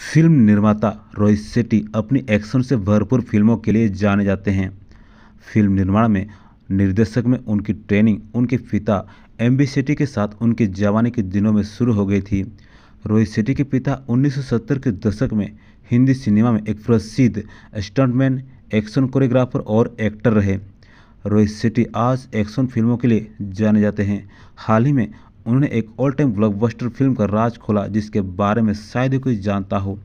film निर्माता रोहित शेट्टी अपनी action से भरपूर फिल्मों के लिए जाने जाते हैं फिल्म निर्माण में निर्देशक में उनकी ट्रेनिंग उनके पिता एम बी शेट्टी के साथ उनके जवानी के दिनों में शुरू हो गई थी रोहित शेट्टी के पिता 1970 के दशक में हिंदी सिनेमा में एक प्रसिद्ध स्टंटमैन एक्शन कोरियोग्राफर और एक्टर रहे रोहित शेट्टी आज एक्शन फिल्मों के लिए जाने जाते हैं हाल ही में उन्होंने एक ऑल टाइम ब्लॉकबस्टर फिल्म का राज खोला जिसके बारे में शायद ही कोई जानता हो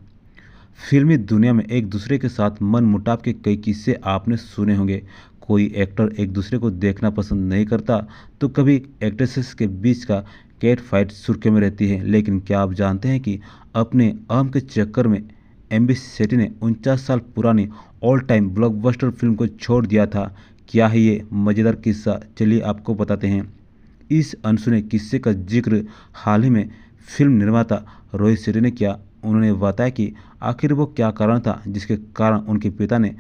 फिल्मी दुनिया में एक दूसरे के साथ मन मुटाव के कई किस्से आपने सुने होंगे कोई एक्टर एक दूसरे को देखना पसंद नहीं करता तो कभी एक्ट्रेसेस के बीच का कैट फाइट सुर्खे में रहती है लेकिन क्या आप जानते हैं कि अपने अहम के चक्कर में एम बी सेटी ने उनचास साल पुरानी ऑल टाइम ब्लॉकबस्टर फिल्म को छोड़ दिया था क्या है ये मज़ेदार किस्सा चलिए आपको बताते हैं इस अनसुने किस्से का जिक्र हाल ही में फिल्म निर्माता रोहित शेट्टी ने किया उन्होंने बताया कि आखिर वो क्या कारण था जिसके कारण उनके पिता ने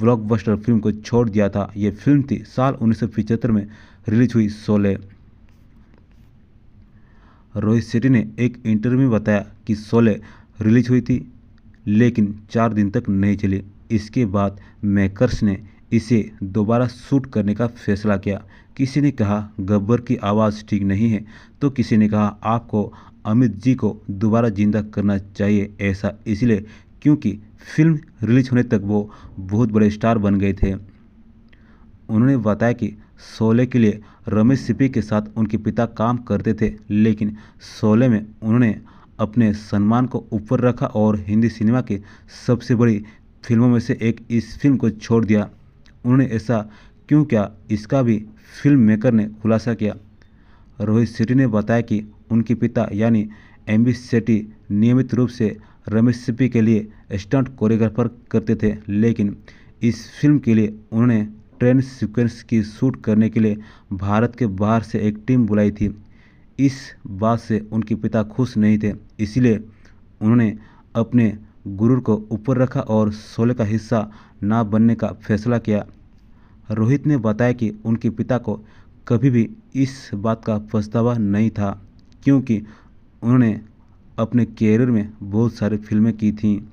ब्लॉकबस्टर फिल्म को छोड़ दिया था यह फिल्म थी साल उन्नीस में रिलीज हुई सोले रोहित शेट्टी ने एक इंटरव्यू में बताया कि सोले रिलीज हुई थी लेकिन चार दिन तक नहीं चली इसके बाद मेकर्स ने इसे दोबारा शूट करने का फैसला किया किसी ने कहा गब्बर की आवाज़ ठीक नहीं है तो किसी ने कहा आपको अमित जी को दोबारा जिंदा करना चाहिए ऐसा इसलिए क्योंकि फिल्म रिलीज होने तक वो बहुत बड़े स्टार बन गए थे उन्होंने बताया कि शोले के लिए रमेश सिपी के साथ उनके पिता काम करते थे लेकिन शोले में उन्होंने अपने सम्मान को ऊपर रखा और हिंदी सिनेमा के सबसे बड़ी फिल्मों में से एक इस फिल्म को छोड़ दिया उन्होंने ऐसा क्यों किया इसका भी फिल्म मेकर ने खुलासा किया रोहित शेट्टी ने बताया कि उनके पिता यानी एम बी सेट्टी नियमित रूप से रमेश सिप्पी के लिए स्टंट कोरियोग्राफर करते थे लेकिन इस फिल्म के लिए उन्होंने ट्रेन सीक्वेंस की शूट करने के लिए भारत के बाहर से एक टीम बुलाई थी इस बात से उनके पिता खुश नहीं थे इसलिए उन्होंने अपने गुरु को ऊपर रखा और सोले का हिस्सा ना बनने का फैसला किया रोहित ने बताया कि उनके पिता को कभी भी इस बात का पछतावा नहीं था क्योंकि उन्होंने अपने कैरियर में बहुत सारी फिल्में की थीं